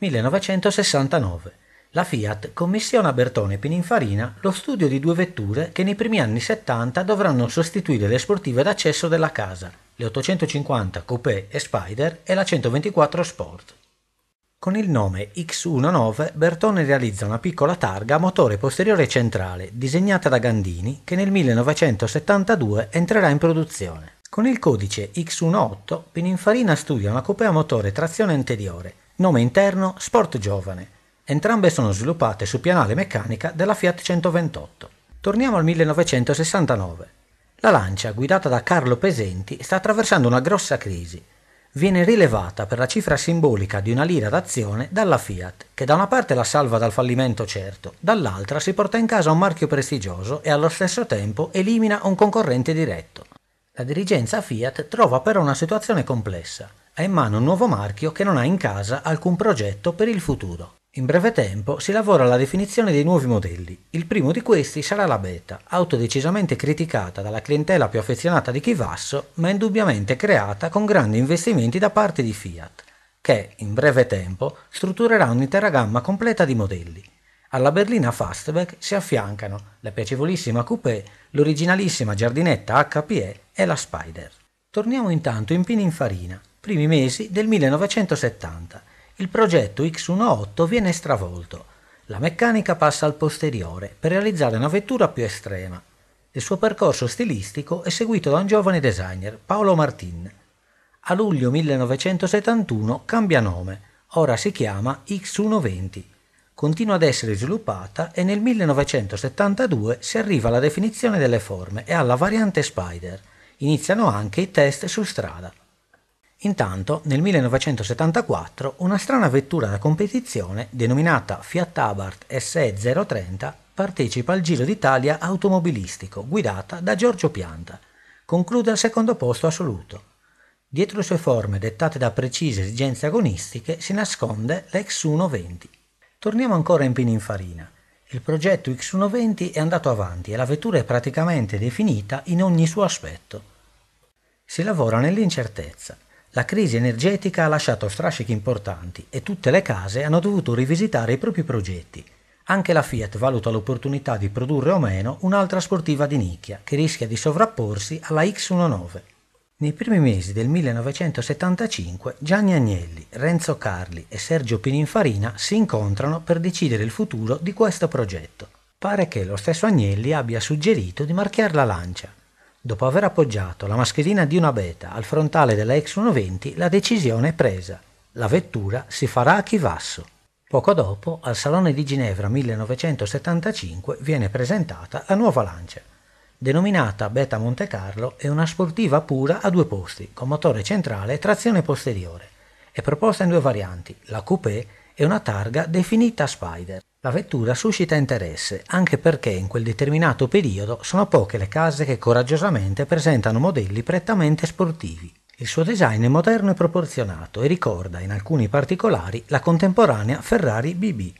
1969. La Fiat commissiona a Bertone Pininfarina lo studio di due vetture che nei primi anni 70 dovranno sostituire le sportive d'accesso della casa, le 850 Coupé e Spider e la 124 Sport. Con il nome X19 Bertone realizza una piccola targa a motore posteriore centrale disegnata da Gandini che nel 1972 entrerà in produzione. Con il codice X18 Pininfarina studia una coupé a motore trazione anteriore nome interno Sport Giovane. Entrambe sono sviluppate su pianale meccanica della Fiat 128. Torniamo al 1969. La Lancia, guidata da Carlo Pesenti, sta attraversando una grossa crisi. Viene rilevata per la cifra simbolica di una lira d'azione dalla Fiat, che da una parte la salva dal fallimento certo, dall'altra si porta in casa un marchio prestigioso e allo stesso tempo elimina un concorrente diretto. La dirigenza Fiat trova però una situazione complessa ha in mano un nuovo marchio che non ha in casa alcun progetto per il futuro. In breve tempo si lavora alla definizione dei nuovi modelli. Il primo di questi sarà la Beta, auto decisamente criticata dalla clientela più affezionata di Chivasso, ma indubbiamente creata con grandi investimenti da parte di Fiat, che, in breve tempo, strutturerà un'intera gamma completa di modelli. Alla berlina Fastback si affiancano la piacevolissima Coupé, l'originalissima giardinetta HPE e la Spider. Torniamo intanto in Pininfarina, primi mesi del 1970, il progetto X18 viene stravolto. La meccanica passa al posteriore per realizzare una vettura più estrema. Il suo percorso stilistico è seguito da un giovane designer, Paolo Martin. A luglio 1971 cambia nome, ora si chiama X120. Continua ad essere sviluppata e nel 1972 si arriva alla definizione delle forme e alla variante Spider. Iniziano anche i test su strada. Intanto, nel 1974, una strana vettura da competizione, denominata Fiat Abarth SE 030, partecipa al Giro d'Italia automobilistico, guidata da Giorgio Pianta. Conclude al secondo posto assoluto. Dietro le sue forme, dettate da precise esigenze agonistiche, si nasconde l'ex 120. Torniamo ancora in Pininfarina. Il progetto X120 è andato avanti e la vettura è praticamente definita in ogni suo aspetto. Si lavora nell'incertezza. La crisi energetica ha lasciato strascichi importanti e tutte le case hanno dovuto rivisitare i propri progetti. Anche la Fiat valuta l'opportunità di produrre o meno un'altra sportiva di nicchia che rischia di sovrapporsi alla X19. Nei primi mesi del 1975 Gianni Agnelli, Renzo Carli e Sergio Pininfarina si incontrano per decidere il futuro di questo progetto. Pare che lo stesso Agnelli abbia suggerito di marchiare la lancia, Dopo aver appoggiato la mascherina di una Beta al frontale della x 120, la decisione è presa. La vettura si farà a Chivasso. Poco dopo, al Salone di Ginevra 1975, viene presentata la nuova Lancia. Denominata Beta Monte Carlo, è una sportiva pura a due posti, con motore centrale e trazione posteriore. È proposta in due varianti, la coupé e una targa definita Spider. La vettura suscita interesse anche perché in quel determinato periodo sono poche le case che coraggiosamente presentano modelli prettamente sportivi. Il suo design è moderno e proporzionato e ricorda in alcuni particolari la contemporanea Ferrari BB.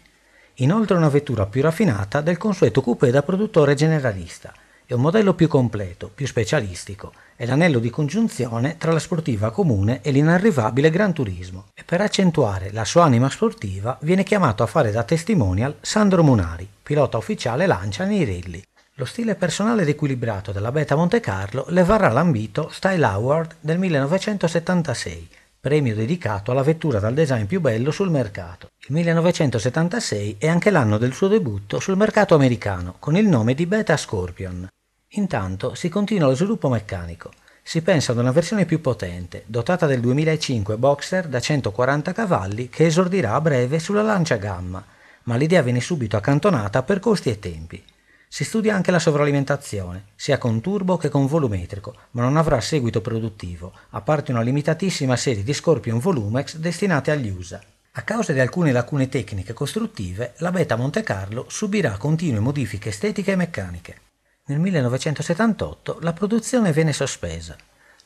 Inoltre è una vettura più raffinata del consueto coupé da produttore generalista. È un modello più completo, più specialistico è l'anello di congiunzione tra la sportiva comune e l'inarrivabile Gran Turismo e per accentuare la sua anima sportiva viene chiamato a fare da testimonial Sandro Munari, pilota ufficiale Lancia nei rally. Lo stile personale ed equilibrato della Beta Monte Carlo le varrà l'ambito Style Award del 1976, premio dedicato alla vettura dal design più bello sul mercato. Il 1976 è anche l'anno del suo debutto sul mercato americano con il nome di Beta Scorpion. Intanto si continua lo sviluppo meccanico. Si pensa ad una versione più potente, dotata del 2005 Boxer da 140 cavalli che esordirà a breve sulla Lancia Gamma, ma l'idea viene subito accantonata per costi e tempi. Si studia anche la sovralimentazione, sia con turbo che con volumetrico, ma non avrà seguito produttivo, a parte una limitatissima serie di Scorpion Volumex destinate agli USA. A causa di alcune lacune tecniche costruttive, la beta Monte Carlo subirà continue modifiche estetiche e meccaniche. Nel 1978 la produzione venne sospesa.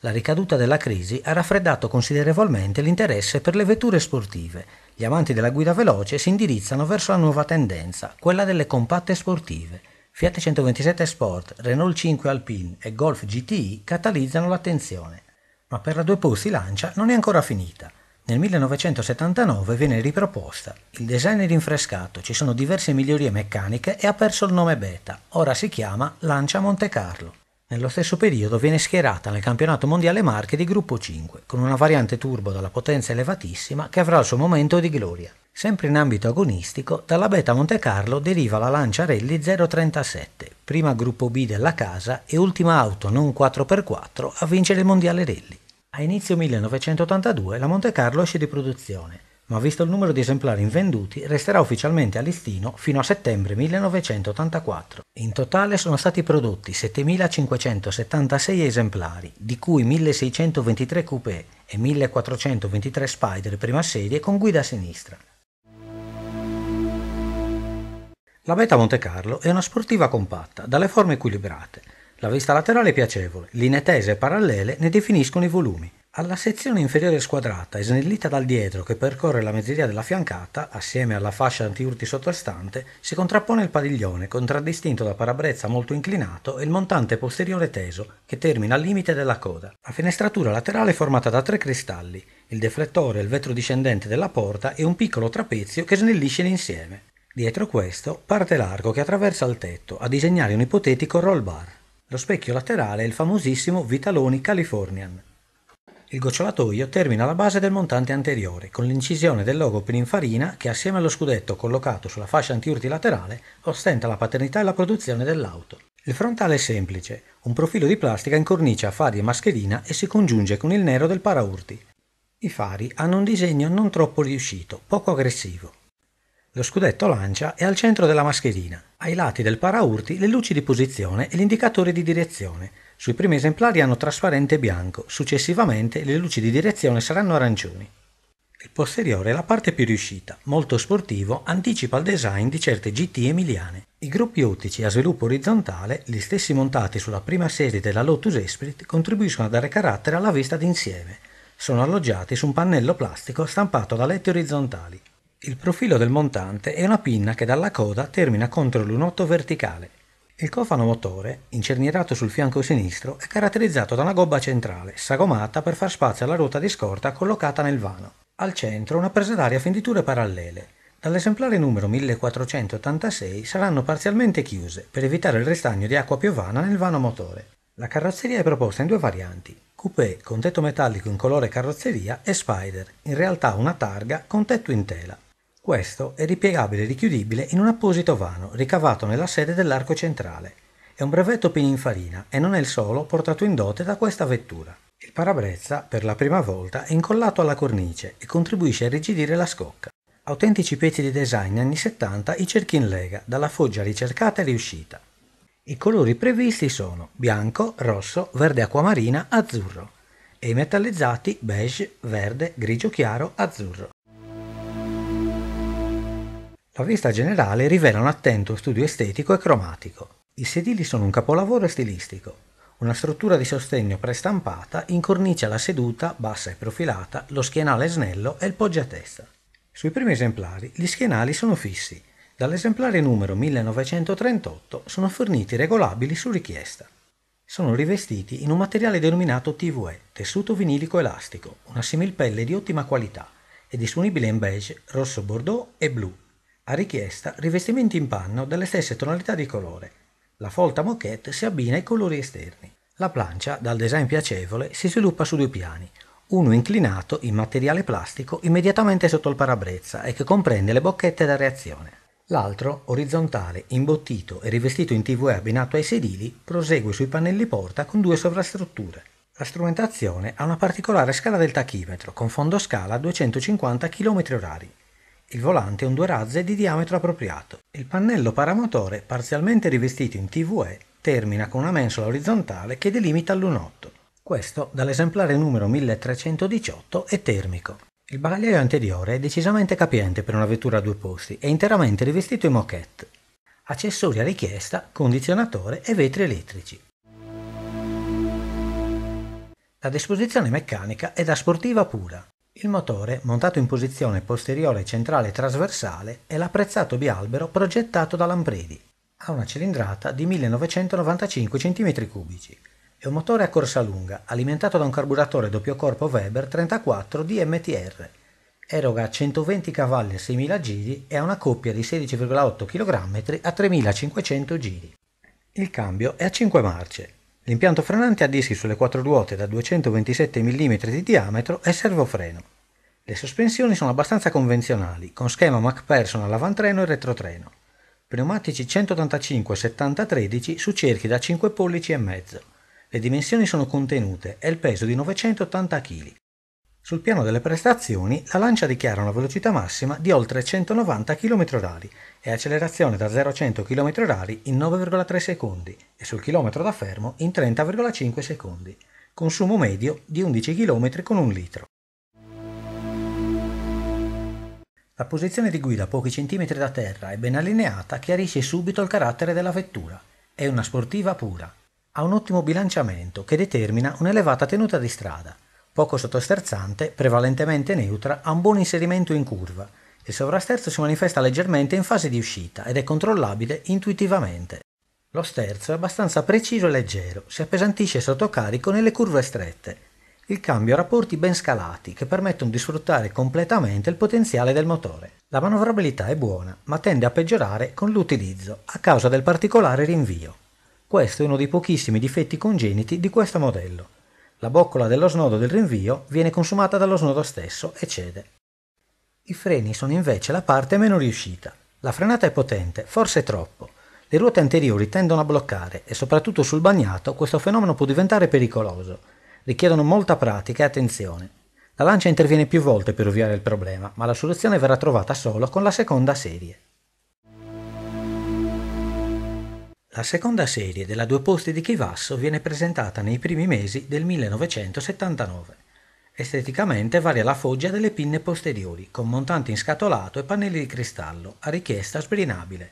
La ricaduta della crisi ha raffreddato considerevolmente l'interesse per le vetture sportive. Gli amanti della guida veloce si indirizzano verso la nuova tendenza, quella delle compatte sportive. Fiat 127 Sport, Renault 5 Alpine e Golf GTI catalizzano l'attenzione. Ma per la due posti lancia non è ancora finita. Nel 1979 viene riproposta, il design è rinfrescato, ci sono diverse migliorie meccaniche e ha perso il nome Beta, ora si chiama Lancia Monte Carlo. Nello stesso periodo viene schierata nel campionato mondiale Marche di gruppo 5, con una variante turbo dalla potenza elevatissima che avrà il suo momento di gloria. Sempre in ambito agonistico, dalla Beta Monte Carlo deriva la Lancia Rally 037, prima gruppo B della casa e ultima auto non 4x4 a vincere il mondiale Rally. A inizio 1982 la Monte Carlo esce di produzione, ma visto il numero di esemplari invenduti resterà ufficialmente a listino fino a settembre 1984. In totale sono stati prodotti 7.576 esemplari, di cui 1.623 coupé e 1.423 Spider prima serie con guida a sinistra. La Beta Monte Carlo è una sportiva compatta, dalle forme equilibrate, la vista laterale è piacevole, linee tese e parallele ne definiscono i volumi. Alla sezione inferiore squadrata e snellita dal dietro che percorre la mezzeria della fiancata, assieme alla fascia antiurti sottostante, si contrappone il padiglione, contraddistinto da parabrezza molto inclinato e il montante posteriore teso, che termina al limite della coda. La finestratura laterale è formata da tre cristalli, il deflettore, il vetro discendente della porta e un piccolo trapezio che snellisce l'insieme. Dietro questo parte l'arco che attraversa il tetto, a disegnare un ipotetico roll bar. Lo specchio laterale è il famosissimo Vitaloni Californian. Il gocciolatoio termina alla base del montante anteriore con l'incisione del logo Pininfarina che assieme allo scudetto collocato sulla fascia antiurti laterale ostenta la paternità e la produzione dell'auto. Il frontale è semplice, un profilo di plastica in cornice a fari e mascherina e si congiunge con il nero del paraurti. I fari hanno un disegno non troppo riuscito, poco aggressivo. Lo scudetto lancia è al centro della mascherina. Ai lati del paraurti le luci di posizione e l'indicatore di direzione. Sui primi esemplari hanno trasparente bianco, successivamente le luci di direzione saranno arancioni. Il posteriore è la parte più riuscita, molto sportivo, anticipa il design di certe GT emiliane. I gruppi ottici a sviluppo orizzontale, gli stessi montati sulla prima serie della Lotus Esprit, contribuiscono a dare carattere alla vista d'insieme. Sono alloggiati su un pannello plastico stampato da letti orizzontali, il profilo del montante è una pinna che dalla coda termina contro l'unotto verticale. Il cofano motore, incernierato sul fianco sinistro, è caratterizzato da una gobba centrale, sagomata per far spazio alla ruota di scorta collocata nel vano. Al centro una presa d'aria a fenditure parallele. Dall'esemplare numero 1486 saranno parzialmente chiuse per evitare il restagno di acqua piovana nel vano motore. La carrozzeria è proposta in due varianti, coupé con tetto metallico in colore carrozzeria e spider, in realtà una targa con tetto in tela. Questo è ripiegabile e richiudibile in un apposito vano ricavato nella sede dell'arco centrale. È un brevetto Pininfarina e non è il solo portato in dote da questa vettura. Il parabrezza, per la prima volta, è incollato alla cornice e contribuisce a rigidire la scocca. Autentici pezzi di design anni 70 i cerchi in lega, dalla foggia ricercata e riuscita. I colori previsti sono bianco, rosso, verde acquamarina, azzurro e i metallizzati beige, verde, grigio chiaro, azzurro. La vista generale rivela un attento studio estetico e cromatico. I sedili sono un capolavoro stilistico. Una struttura di sostegno prestampata incornicia la seduta, bassa e profilata, lo schienale snello e il poggiatesta. Sui primi esemplari gli schienali sono fissi. Dall'esemplare numero 1938 sono forniti regolabili su richiesta. Sono rivestiti in un materiale denominato TVE, tessuto vinilico elastico, una similpelle di ottima qualità, e disponibile in beige, rosso bordeaux e blu, a richiesta, rivestimenti in panno delle stesse tonalità di colore. La folta moquette si abbina ai colori esterni. La plancia, dal design piacevole, si sviluppa su due piani, uno inclinato in materiale plastico immediatamente sotto il parabrezza e che comprende le bocchette da reazione. L'altro, orizzontale, imbottito e rivestito in TV abbinato ai sedili, prosegue sui pannelli porta con due sovrastrutture. La strumentazione ha una particolare scala del tachimetro con fondo scala a 250 km h il volante è un due razze di diametro appropriato. Il pannello paramotore, parzialmente rivestito in TVE, termina con una mensola orizzontale che delimita lunotto. Questo, dall'esemplare numero 1318, è termico. Il bagagliaio anteriore è decisamente capiente per una vettura a due posti e interamente rivestito in moquette. Accessori a richiesta, condizionatore e vetri elettrici. La disposizione meccanica è da sportiva pura. Il motore, montato in posizione posteriore centrale trasversale, è l'apprezzato bialbero progettato da Lampredi. Ha una cilindrata di 1995 cm3. È un motore a corsa lunga, alimentato da un carburatore doppio corpo Weber 34 DMTR. Eroga 120 cavalli a 6000 giri e ha una coppia di 16,8 kg a 3500 giri. Il cambio è a 5 marce, L'impianto frenante ha dischi sulle quattro ruote da 227 mm di diametro e servofreno. Le sospensioni sono abbastanza convenzionali, con schema MacPherson all'avantreno e retrotreno. Pneumatici 185-70-13 su cerchi da 5 pollici e mezzo. Le dimensioni sono contenute e il peso di 980 kg. Sul piano delle prestazioni, la lancia dichiara una velocità massima di oltre 190 km/h e accelerazione da 0 a 100 km/h in 9,3 secondi e sul chilometro da fermo in 30,5 secondi. Consumo medio di 11 km con un litro. La posizione di guida a pochi centimetri da terra e ben allineata chiarisce subito il carattere della vettura. È una sportiva pura. Ha un ottimo bilanciamento che determina un'elevata tenuta di strada. Poco sottosterzante, prevalentemente neutra, ha un buon inserimento in curva, il sovrasterzo si manifesta leggermente in fase di uscita ed è controllabile intuitivamente. Lo sterzo è abbastanza preciso e leggero, si appesantisce sotto carico nelle curve strette. Il cambio ha rapporti ben scalati che permettono di sfruttare completamente il potenziale del motore. La manovrabilità è buona, ma tende a peggiorare con l'utilizzo a causa del particolare rinvio. Questo è uno dei pochissimi difetti congeniti di questo modello. La boccola dello snodo del rinvio viene consumata dallo snodo stesso e cede. I freni sono invece la parte meno riuscita. La frenata è potente, forse troppo. Le ruote anteriori tendono a bloccare e soprattutto sul bagnato questo fenomeno può diventare pericoloso. Richiedono molta pratica e attenzione. La lancia interviene più volte per ovviare il problema, ma la soluzione verrà trovata solo con la seconda serie. La seconda serie della due posti di Chivasso viene presentata nei primi mesi del 1979. Esteticamente varia la foggia delle pinne posteriori, con montanti in scatolato e pannelli di cristallo, a richiesta sbrinabile.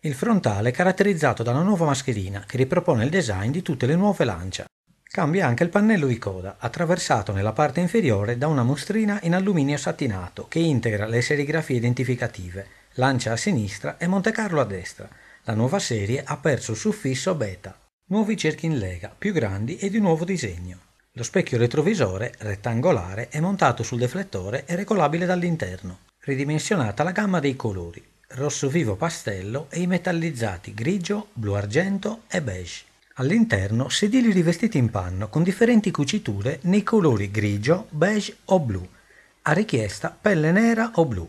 Il frontale è caratterizzato da una nuova mascherina che ripropone il design di tutte le nuove lancia. Cambia anche il pannello di coda, attraversato nella parte inferiore da una mostrina in alluminio satinato che integra le serigrafie identificative, lancia a sinistra e Monte Carlo a destra. La nuova serie ha perso il suffisso beta. Nuovi cerchi in lega, più grandi e di nuovo disegno. Lo specchio retrovisore, rettangolare, è montato sul deflettore e regolabile dall'interno. Ridimensionata la gamma dei colori, rosso vivo pastello e i metallizzati grigio, blu argento e beige. All'interno sedili rivestiti in panno con differenti cuciture nei colori grigio, beige o blu. A richiesta pelle nera o blu.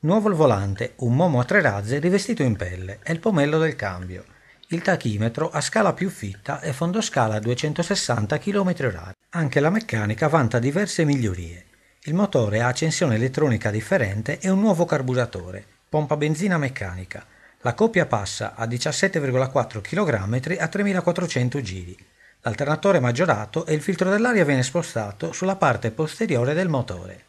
Nuovo il volante, un momo a tre razze rivestito in pelle e il pomello del cambio il tachimetro a scala più fitta e fondoscala a 260 km/h. Anche la meccanica vanta diverse migliorie. Il motore ha accensione elettronica differente e un nuovo carburatore, pompa benzina meccanica. La coppia passa a 17,4 kg a 3400 giri. L'alternatore è maggiorato e il filtro dell'aria viene spostato sulla parte posteriore del motore.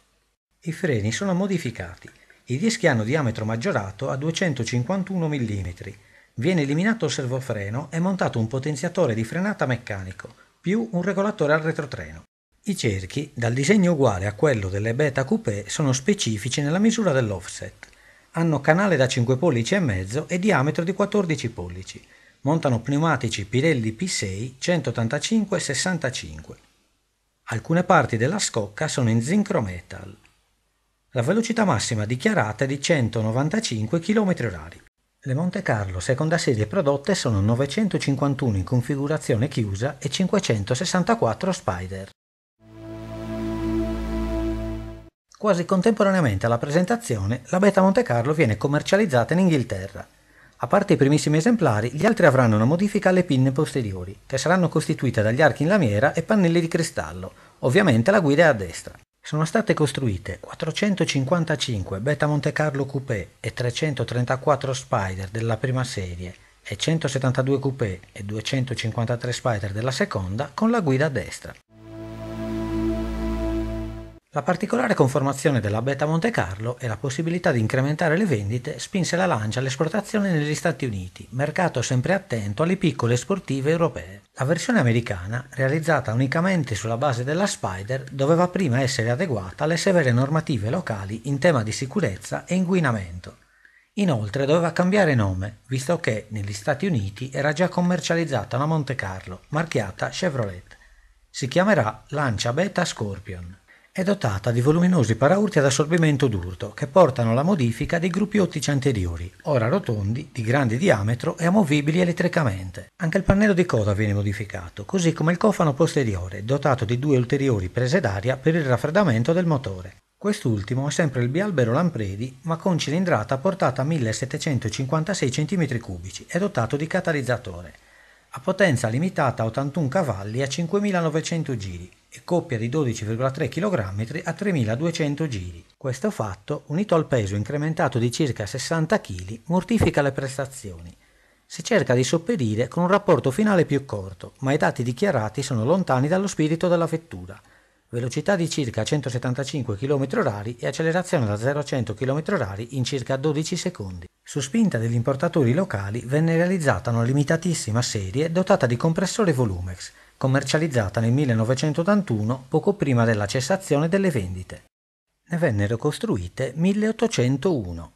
I freni sono modificati. I dischi hanno diametro maggiorato a 251 mm Viene eliminato il servofreno e montato un potenziatore di frenata meccanico, più un regolatore al retrotreno. I cerchi, dal disegno uguale a quello delle Beta Coupé, sono specifici nella misura dell'offset. Hanno canale da 5 pollici e mezzo e diametro di 14 pollici. Montano pneumatici Pirelli P6 185-65. Alcune parti della scocca sono in zincro metal. La velocità massima dichiarata è di 195 km h le Monte Carlo seconda serie prodotte sono 951 in configurazione chiusa e 564 Spider. Quasi contemporaneamente alla presentazione, la Beta Monte Carlo viene commercializzata in Inghilterra. A parte i primissimi esemplari, gli altri avranno una modifica alle pinne posteriori, che saranno costituite dagli archi in lamiera e pannelli di cristallo. Ovviamente la guida è a destra sono state costruite 455 Beta Monte Carlo Coupé e 334 Spider della prima serie e 172 Coupé e 253 Spider della seconda con la guida a destra. La particolare conformazione della Beta Monte Carlo e la possibilità di incrementare le vendite spinse la Lancia all'esportazione negli Stati Uniti, mercato sempre attento alle piccole sportive europee. La versione americana, realizzata unicamente sulla base della Spider, doveva prima essere adeguata alle severe normative locali in tema di sicurezza e inguinamento. Inoltre doveva cambiare nome, visto che negli Stati Uniti era già commercializzata una Monte Carlo, marchiata Chevrolet. Si chiamerà Lancia Beta Scorpion. È dotata di voluminosi paraurti ad assorbimento d'urto che portano alla modifica dei gruppi ottici anteriori, ora rotondi, di grande diametro e amovibili elettricamente. Anche il pannello di coda viene modificato, così come il cofano posteriore, dotato di due ulteriori prese d'aria per il raffreddamento del motore. Quest'ultimo è sempre il bialbero Lampredi, ma con cilindrata portata a 1756 cm3 e dotato di catalizzatore. A potenza limitata a 81 cavalli a 5900 giri, e coppia di 12,3 kg a 3.200 giri. Questo fatto, unito al peso incrementato di circa 60 kg, mortifica le prestazioni. Si cerca di sopperire con un rapporto finale più corto, ma i dati dichiarati sono lontani dallo spirito della vettura. Velocità di circa 175 km/h e accelerazione da 0 a 100 km/h in circa 12 secondi. Su spinta degli importatori locali venne realizzata una limitatissima serie dotata di compressore Volumex, commercializzata nel 1981 poco prima della cessazione delle vendite. Ne vennero costruite 1801.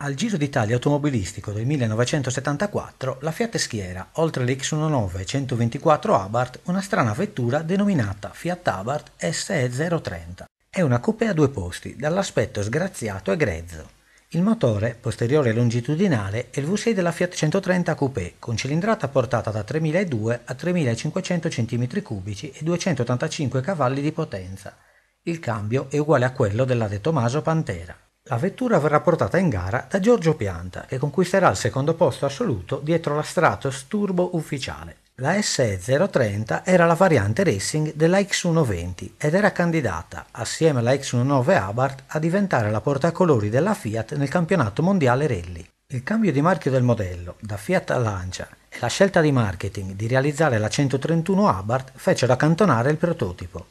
Al Giro d'Italia automobilistico del 1974 la Fiat schiera, oltre l'X19 124 Abarth, una strana vettura denominata Fiat Abarth SE030. È una coupé a due posti, dall'aspetto sgraziato e grezzo. Il motore, posteriore longitudinale, è il V6 della Fiat 130 Coupé, con cilindrata portata da 3.200 a 3.500 cm3 e 285 cavalli di potenza. Il cambio è uguale a quello della De Tomaso Pantera. La vettura verrà portata in gara da Giorgio Pianta, che conquisterà il secondo posto assoluto dietro la Stratos Turbo ufficiale. La SE030 era la variante racing della X120 ed era candidata, assieme alla X19 Abarth, a diventare la portacolori della Fiat nel campionato mondiale rally. Il cambio di marchio del modello, da Fiat a Lancia, e la scelta di marketing di realizzare la 131 Abarth fecero accantonare il prototipo.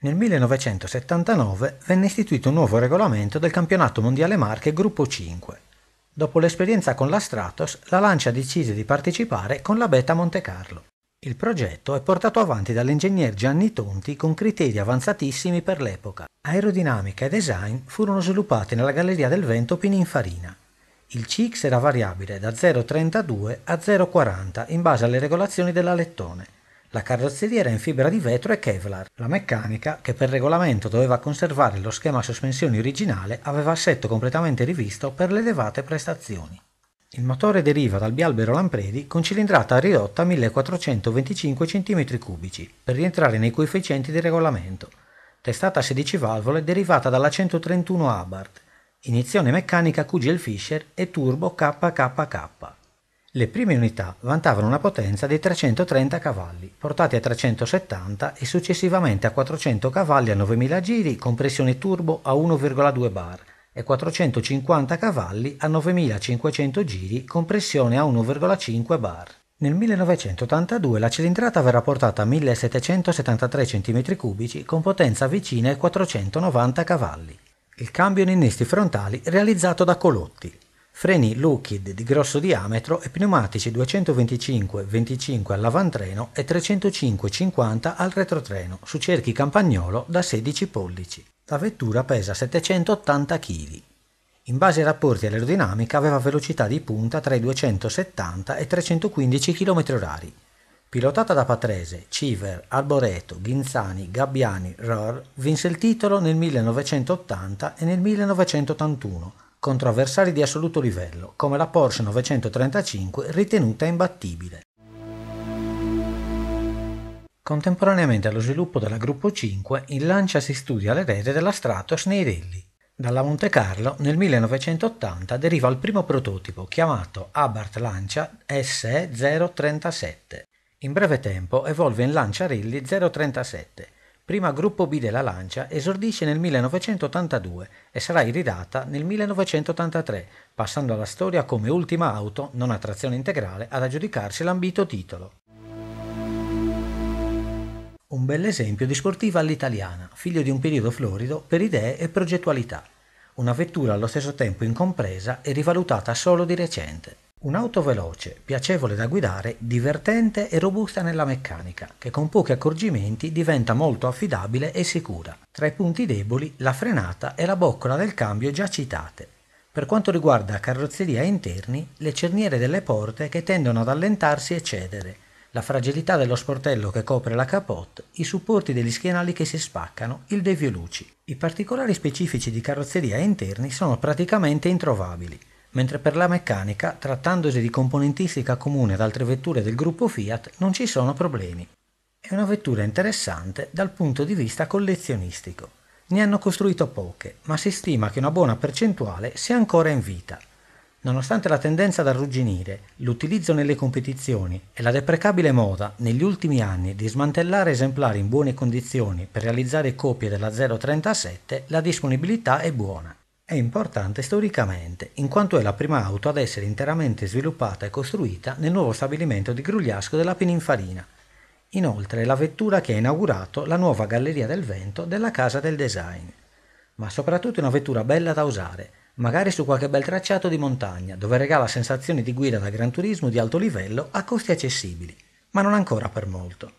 Nel 1979 venne istituito un nuovo regolamento del campionato mondiale Marche Gruppo 5, Dopo l'esperienza con la Stratos, la Lancia decise di partecipare con la Beta Monte Carlo. Il progetto è portato avanti dall'ingegner Gianni Tonti con criteri avanzatissimi per l'epoca. Aerodinamica e design furono sviluppati nella Galleria del Vento Pininfarina. Il CX era variabile da 0,32 a 0,40 in base alle regolazioni della Lettone la carrozzeria era in fibra di vetro e Kevlar. La meccanica, che per regolamento doveva conservare lo schema a sospensioni originale, aveva assetto completamente rivisto per le elevate prestazioni. Il motore deriva dal bialbero Lampredi con cilindrata ridotta a 1425 cm3 per rientrare nei coefficienti di regolamento. Testata a 16 valvole derivata dalla 131 Abarth. Iniezione meccanica QGL Fisher e turbo KKK. Le prime unità vantavano una potenza di 330 cavalli, portati a 370 e successivamente a 400 cavalli a 9000 giri con pressione turbo a 1,2 bar e 450 cavalli a 9500 giri con pressione a 1,5 bar. Nel 1982 la cilindrata verrà portata a 1773 cm3 con potenza vicina ai 490 cavalli. Il cambio in innesti frontali realizzato da Colotti freni Lockheed di grosso diametro e pneumatici 225-25 all'avantreno e 305-50 al retrotreno su cerchi campagnolo da 16 pollici. La vettura pesa 780 kg. In base ai rapporti all'aerodinamica aveva velocità di punta tra i 270 e 315 km/h. Pilotata da Patrese, Civer, Arboreto, Ghinzani, Gabbiani, Rohr, vinse il titolo nel 1980 e nel 1981 contro avversari di assoluto livello, come la Porsche 935 ritenuta imbattibile. Contemporaneamente allo sviluppo della Gruppo 5, il Lancia si studia l'erede della Stratos nei rally. Dalla Monte Carlo nel 1980 deriva il primo prototipo chiamato Abarth Lancia SE037. In breve tempo evolve in Lancia Rally 037 prima gruppo B della Lancia, esordisce nel 1982 e sarà iridata nel 1983, passando alla storia come ultima auto non a trazione integrale ad aggiudicarsi l'ambito titolo. Un bell'esempio di sportiva all'italiana, figlio di un periodo florido per idee e progettualità. Una vettura allo stesso tempo incompresa e rivalutata solo di recente. Un'auto veloce, piacevole da guidare, divertente e robusta nella meccanica, che con pochi accorgimenti diventa molto affidabile e sicura. Tra i punti deboli la frenata e la boccola del cambio già citate. Per quanto riguarda carrozzeria interni, le cerniere delle porte che tendono ad allentarsi e cedere, la fragilità dello sportello che copre la capote, i supporti degli schienali che si spaccano, il devio luci. I particolari specifici di carrozzeria interni sono praticamente introvabili mentre per la meccanica, trattandosi di componentistica comune ad altre vetture del gruppo Fiat, non ci sono problemi. È una vettura interessante dal punto di vista collezionistico. Ne hanno costruito poche, ma si stima che una buona percentuale sia ancora in vita. Nonostante la tendenza ad arrugginire, l'utilizzo nelle competizioni e la deprecabile moda negli ultimi anni di smantellare esemplari in buone condizioni per realizzare copie della 037, la disponibilità è buona. È importante storicamente, in quanto è la prima auto ad essere interamente sviluppata e costruita nel nuovo stabilimento di Grugliasco della Pininfarina. Inoltre è la vettura che ha inaugurato la nuova Galleria del Vento della Casa del Design. Ma soprattutto è una vettura bella da usare, magari su qualche bel tracciato di montagna, dove regala sensazioni di guida da gran turismo di alto livello a costi accessibili, ma non ancora per molto.